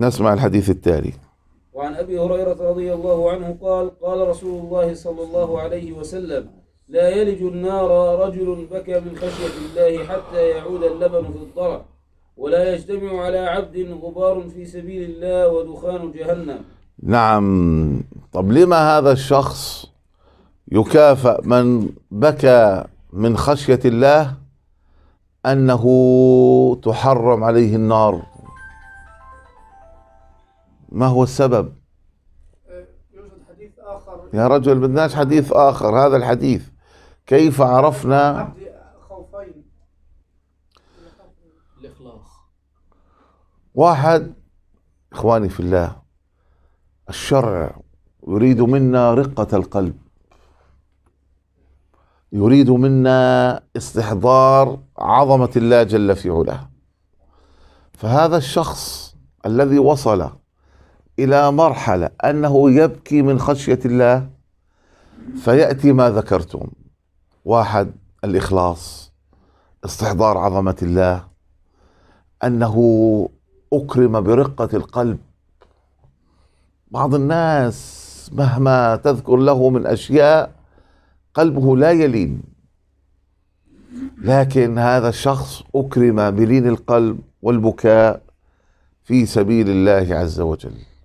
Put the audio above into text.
نسمع الحديث التالي وعن أبي هريرة رضي الله عنه قال قال رسول الله صلى الله عليه وسلم لا يلج النار رجل بكى من خشية الله حتى يعود اللبن في الضرع ولا يجتمع على عبد غبار في سبيل الله ودخان جهنم نعم طب لما هذا الشخص يكافأ من بكى من خشية الله أنه تحرم عليه النار ما هو السبب يوجد حديث آخر يا رجل بدناش حديث آخر هذا الحديث كيف عرفنا خوفين الإخلاص واحد إخواني في الله الشرع يريد منا رقة القلب يريد منا استحضار عظمة الله جل في علاه فهذا الشخص الذي وصل إلى مرحلة أنه يبكي من خشية الله فيأتي ما ذكرتم واحد الإخلاص استحضار عظمة الله أنه أكرم برقة القلب بعض الناس مهما تذكر له من أشياء قلبه لا يلين لكن هذا الشخص أكرم بلين القلب والبكاء في سبيل الله عز وجل